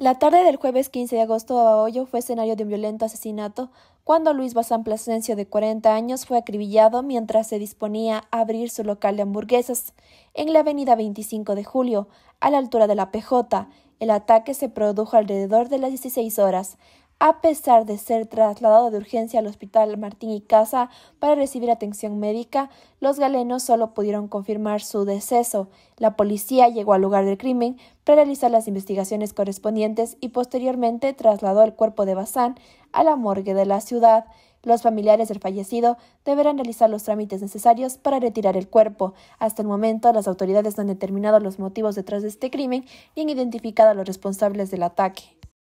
La tarde del jueves 15 de agosto a Bahoyo fue escenario de un violento asesinato cuando Luis Bazán Plasencia, de 40 años, fue acribillado mientras se disponía a abrir su local de hamburguesas en la avenida 25 de julio, a la altura de la PJ. El ataque se produjo alrededor de las 16 horas, a pesar de ser trasladado de urgencia al hospital Martín y Casa para recibir atención médica, los galenos solo pudieron confirmar su deceso. La policía llegó al lugar del crimen, realizar las investigaciones correspondientes y posteriormente trasladó el cuerpo de Bazán a la morgue de la ciudad. Los familiares del fallecido deberán realizar los trámites necesarios para retirar el cuerpo. Hasta el momento, las autoridades no han determinado los motivos detrás de este crimen ni han identificado a los responsables del ataque.